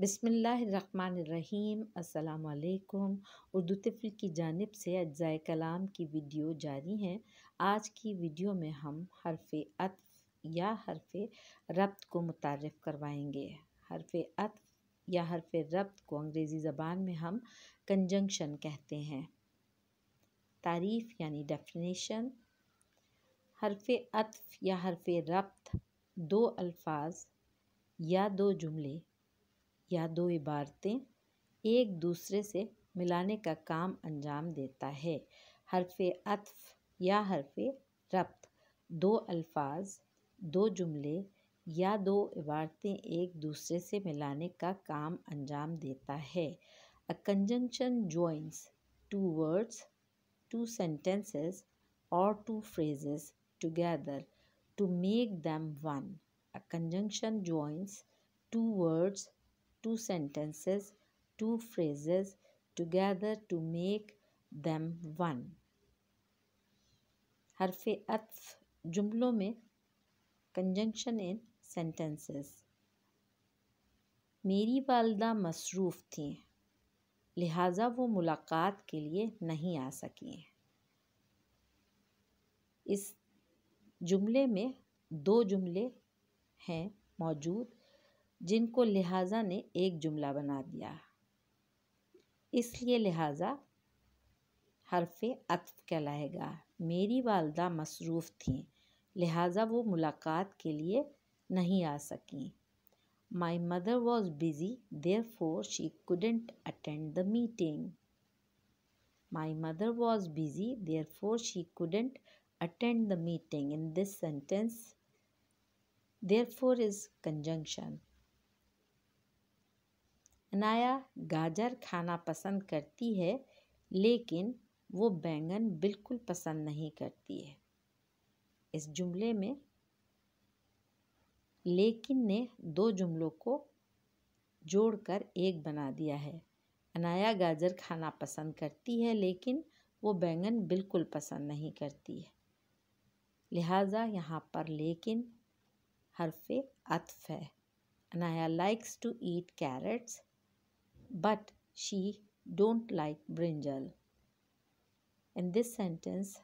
बिसमीम् अल्लाम उर्दू तफ़िल की जानब से अज्जा कलाम की वीडियो जारी हैं आज की वीडियो में हम हरफ अतफ़ या हरफ रब्त को मुतारफ़ करवाएंगे हरफ अतफ़ या हरफ रब्त को अंग्रेज़ी ज़बान में हम कंजंक्शन कहते हैं तारीफ़ यानी डेफिनेशन हरफ अतफ़ या हरफ रब्त दो अल्फाज या दो जुमले या दो इबारतें एक दूसरे से मिलाने का काम अंजाम देता है हरफ अतफ या हरफ रब्त दो अल्फाज दो जुमले या दो इबारतें एक दूसरे से मिलाने का काम अंजाम देता है a conjunction joins two words two sentences और two phrases together to make them one a conjunction joins two words two sentences, two phrases together to make them one. हरफ अत्फ जुमलों में कंजंक्शन इन सेंटेंसेस मेरी वालदा मसरूफ़ थीं लिहाजा वो मुलाकात के लिए नहीं आ सकी इस जुमले में दो जुमले हैं मौजूद जिनको लिहाजा ने एक जुमला बना दिया इसलिए लिहाजा हरफ अतफ कहलाएगा मेरी वालदा मसरूफ़ थी लिहाजा वो मुलाकात के लिए नहीं आ सकें my mother was busy therefore she couldn't attend the meeting my mother was busy therefore she couldn't attend the meeting in this sentence therefore is conjunction Anaya गाजर खाना पसंद करती है लेकिन वो बैंगन बिल्कुल पसंद नहीं करती है इस जुमले में लेकिन ने दो जुमलों को जोड़कर एक बना दिया है अनाया गाजर खाना पसंद करती है लेकिन वो बैंगन बिल्कुल पसंद नहीं करती है लिहाजा यहाँ पर लेकिन हरफ अतफ है Anaya likes to eat carrots but she don't like brinjal. In this sentence,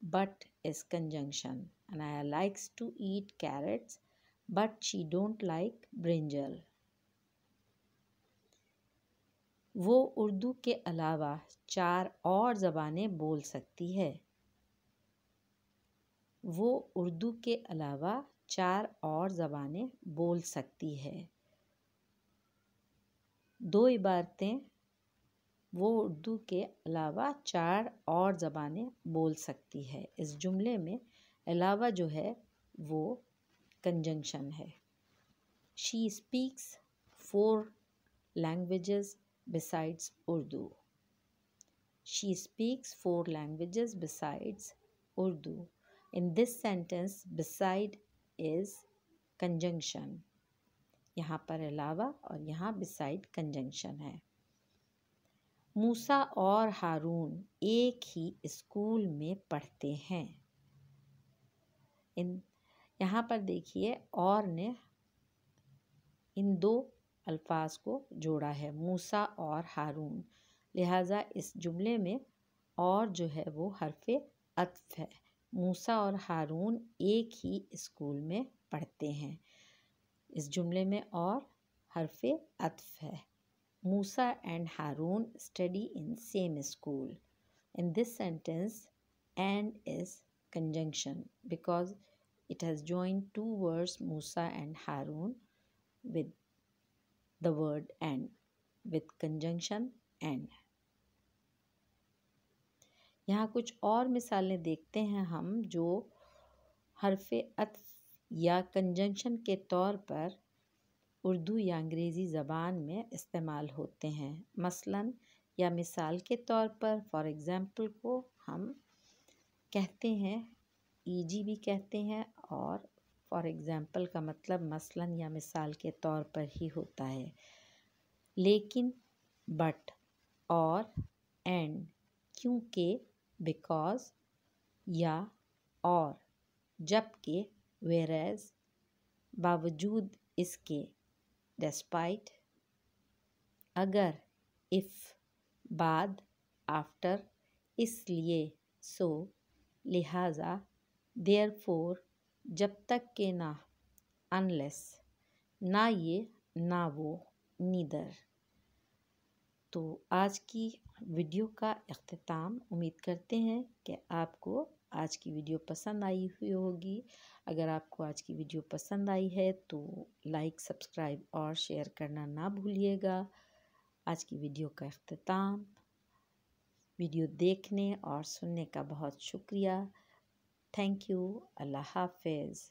but is conjunction. Anaya likes to eat carrots, but she don't like brinjal. वो उर्दू के अलावा चार और ज़बानें बोल सकती है वो उर्दू के अलावा चार और ज़बानें बोल सकती है दो इबारतें वो उर्दू के अलावा चार और ज़बानें बोल सकती है इस जुमले में अलावा जो है वो कंजंक्शन है she speaks four languages besides Urdu she speaks four languages besides Urdu in this sentence beside is conjunction यहाँ पर अलावा और यहाँ बिसाइड कंजंक्शन है मूसा और हारून एक ही स्कूल में पढ़ते हैं इन यहाँ पर देखिए और ने इन दो अल्फाज को जोड़ा है मूसा और हारून लिहाजा इस जुमले में और जो है वो हरफ अतफ है मूसा और हारून एक ही स्कूल में पढ़ते हैं इस जुमले में और हरफ अतफ है Musa and Haroon study in same school in this sentence and is conjunction because it has join two words Musa and Haroon with the word and with conjunction and यहाँ कुछ और मिसालें देखते हैं हम जो हरफ अतफ या कंजंक्शन के तौर पर उर्दू या अंग्रेज़ी ज़बान में इस्तेमाल होते हैं मसलन या मिसाल के तौर पर फॉर एग्ज़ाम्पल को हम कहते हैं ईजी e भी कहते हैं और फॉर एग्ज़ाम्पल का मतलब मसलन या मिसाल के तौर पर ही होता है लेकिन बट और एंड क्योंकि बिकॉज़ या और जबकि whereas बावजूद इसके despite अगर if बाद after इसलिए so लिहाजा therefore जब तक के ना unless ना ये ना वो नीदर तो आज की वीडियो का अख्ताम उम्मीद करते हैं कि आपको आज की वीडियो पसंद आई हुई होगी अगर आपको आज की वीडियो पसंद आई है तो लाइक सब्सक्राइब और शेयर करना ना भूलिएगा आज की वीडियो का अख्ताम वीडियो देखने और सुनने का बहुत शुक्रिया थैंक यू अल्लाह हाफिज़